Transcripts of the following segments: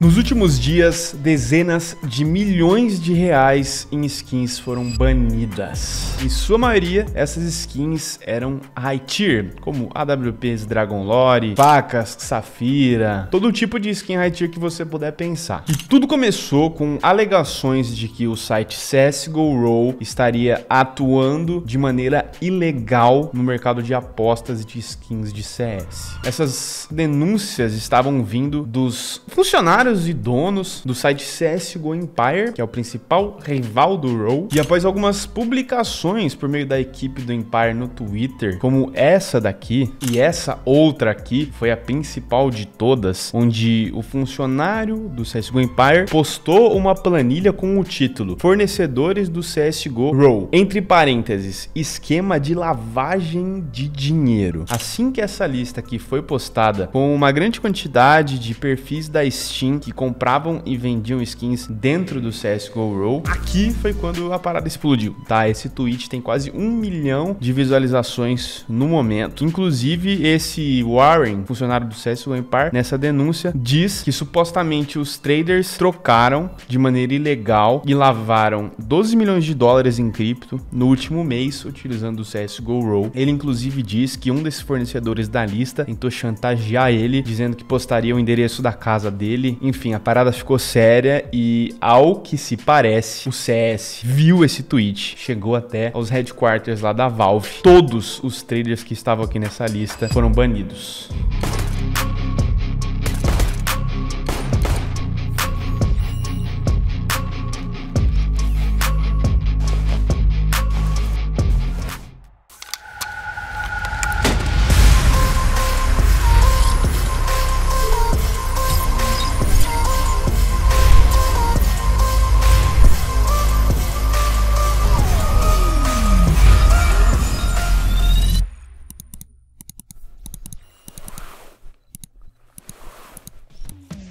Nos últimos dias, dezenas de milhões de reais em skins foram banidas. Em sua maioria, essas skins eram high tier, como AWPs Dragon Lore, facas, safira, todo tipo de skin high tier que você puder pensar. E tudo começou com alegações de que o site CSGO Roll estaria atuando de maneira ilegal no mercado de apostas de skins de CS. Essas denúncias estavam vindo dos funcionários proprietários e donos do site CSGO Empire, que é o principal rival do Roll. E após algumas publicações por meio da equipe do Empire no Twitter, como essa daqui e essa outra aqui, foi a principal de todas, onde o funcionário do CSGO Empire postou uma planilha com o título Fornecedores do CSGO Roll, entre parênteses, esquema de lavagem de dinheiro. Assim que essa lista aqui foi postada, com uma grande quantidade de perfis da Steam que compravam e vendiam skins dentro do CSGO aqui foi quando a parada explodiu, tá? Esse tweet tem quase um milhão de visualizações no momento. Inclusive, esse Warren, funcionário do CSGO Empire, nessa denúncia, diz que supostamente os traders trocaram de maneira ilegal e lavaram 12 milhões de dólares em cripto no último mês utilizando o CSGO Roll. Ele, inclusive, diz que um desses fornecedores da lista tentou chantagear ele, dizendo que postaria o endereço da casa dele enfim, a parada ficou séria e, ao que se parece, o CS viu esse tweet, chegou até aos headquarters lá da Valve. Todos os trailers que estavam aqui nessa lista foram banidos.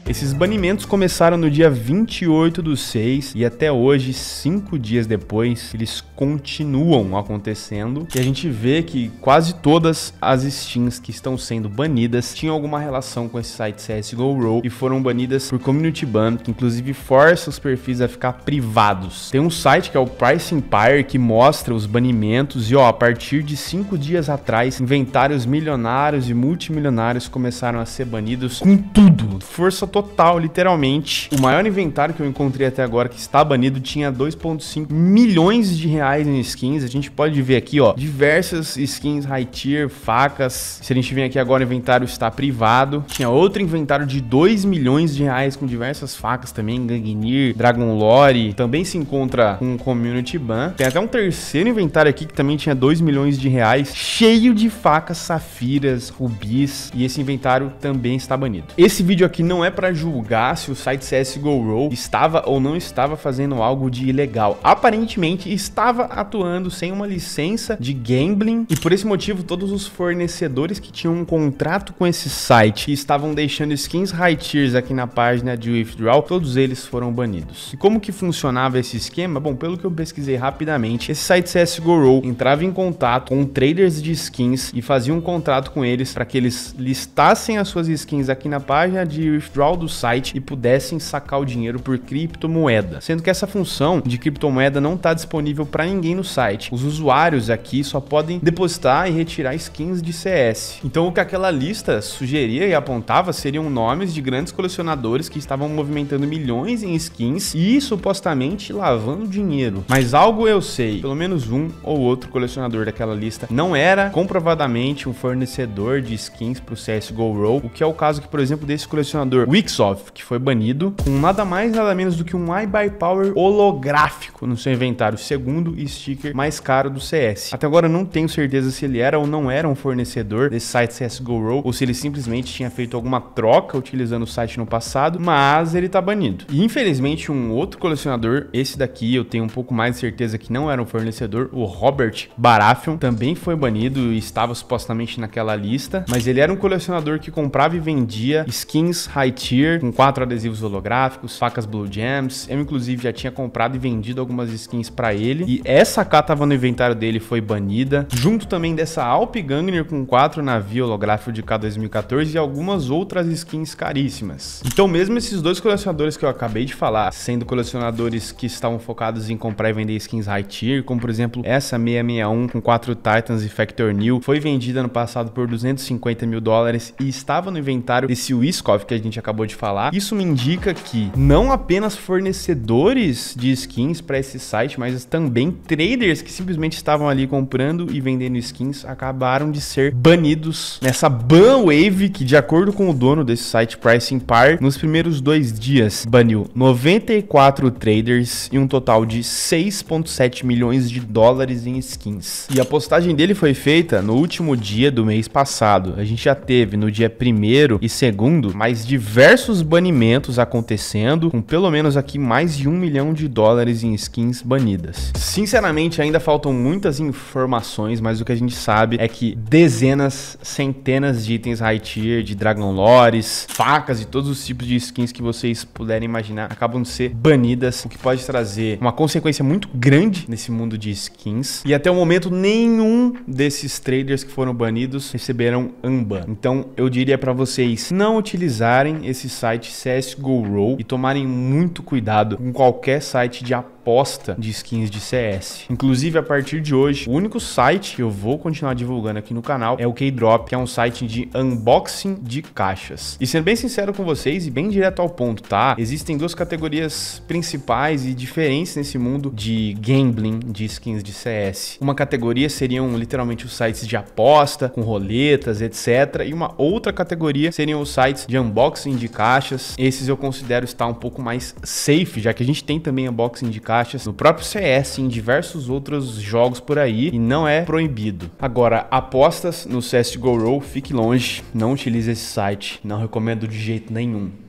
Esses banimentos começaram no dia 28 do 6 e até hoje, cinco dias depois, eles continuam acontecendo. E a gente vê que quase todas as Steams que estão sendo banidas tinham alguma relação com esse site CSGO Row e foram banidas por community ban, que inclusive força os perfis a ficar privados. Tem um site que é o Price Empire que mostra os banimentos e ó, a partir de cinco dias atrás, inventários milionários e multimilionários começaram a ser banidos com tudo. Força total total, literalmente. O maior inventário que eu encontrei até agora que está banido tinha 2.5 milhões de reais em skins. A gente pode ver aqui, ó, diversas skins high tier, facas. Se a gente vem aqui agora, o inventário está privado. Tinha outro inventário de 2 milhões de reais com diversas facas também, Gangnir, Dragon Lore. Também se encontra com um Community Ban. Tem até um terceiro inventário aqui que também tinha 2 milhões de reais, cheio de facas, safiras, rubis. E esse inventário também está banido. Esse vídeo aqui não é para para julgar se o site CSGO estava ou não estava fazendo algo de ilegal. Aparentemente estava atuando sem uma licença de gambling e por esse motivo todos os fornecedores que tinham um contrato com esse site e estavam deixando skins high tiers aqui na página de withdrawal, todos eles foram banidos. E como que funcionava esse esquema? Bom, pelo que eu pesquisei rapidamente, esse site CSGO entrava em contato com traders de skins e fazia um contrato com eles para que eles listassem as suas skins aqui na página de withdrawal do site e pudessem sacar o dinheiro por criptomoeda. Sendo que essa função de criptomoeda não está disponível para ninguém no site. Os usuários aqui só podem depositar e retirar skins de CS. Então o que aquela lista sugeria e apontava seriam nomes de grandes colecionadores que estavam movimentando milhões em skins e supostamente lavando dinheiro. Mas algo eu sei, pelo menos um ou outro colecionador daquela lista não era comprovadamente um fornecedor de skins para o CSGO Roll, o que é o caso que, por exemplo, desse colecionador Wick que foi banido, com nada mais nada menos do que um iBuyPower holográfico no seu inventário, segundo sticker mais caro do CS. Até agora eu não tenho certeza se ele era ou não era um fornecedor desse site CSGO Row, ou se ele simplesmente tinha feito alguma troca utilizando o site no passado, mas ele tá banido. E infelizmente um outro colecionador, esse daqui eu tenho um pouco mais de certeza que não era um fornecedor, o Robert Barafion também foi banido e estava supostamente naquela lista, mas ele era um colecionador que comprava e vendia skins high tier com quatro adesivos holográficos, facas Blue Gems. Eu, inclusive, já tinha comprado e vendido algumas skins para ele. E essa K tava no inventário dele, foi banida. Junto também dessa Alp Gangner com quatro navio holográfico de K2014 e algumas outras skins caríssimas. Então, mesmo esses dois colecionadores que eu acabei de falar, sendo colecionadores que estavam focados em comprar e vender skins high tier, como por exemplo essa 661 com quatro Titans e Factor New, foi vendida no passado por 250 mil dólares e estava no inventário desse Wiskov que a gente acabou acabou de falar, isso me indica que não apenas fornecedores de skins para esse site, mas também traders que simplesmente estavam ali comprando e vendendo skins acabaram de ser banidos nessa ban wave que, de acordo com o dono desse site Pricing Par, nos primeiros dois dias baniu 94 traders e um total de 6,7 milhões de dólares em skins. E a postagem dele foi feita no último dia do mês passado. A gente já teve no dia primeiro e segundo mais diversos diversos banimentos acontecendo, com pelo menos aqui mais de um milhão de dólares em skins banidas. Sinceramente, ainda faltam muitas informações, mas o que a gente sabe é que dezenas, centenas de itens high tier, de Dragon Lores, facas e todos os tipos de skins que vocês puderem imaginar acabam de ser banidas, o que pode trazer uma consequência muito grande nesse mundo de skins. E até o momento, nenhum desses traders que foram banidos receberam Unban. Então, eu diria para vocês não utilizarem esse desse site CSGO Row e tomarem muito cuidado com qualquer site de apoio aposta de skins de CS. Inclusive, a partir de hoje, o único site que eu vou continuar divulgando aqui no canal é o K-Drop, que é um site de unboxing de caixas. E sendo bem sincero com vocês e bem direto ao ponto, tá? Existem duas categorias principais e diferentes nesse mundo de gambling de skins de CS. Uma categoria seriam literalmente os sites de aposta, com roletas, etc. E uma outra categoria seriam os sites de unboxing de caixas. Esses eu considero estar um pouco mais safe, já que a gente tem também unboxing de caixas taxas, no próprio CS e em diversos outros jogos por aí, e não é proibido. Agora, apostas no CSGO Roll, fique longe, não utilize esse site, não recomendo de jeito nenhum.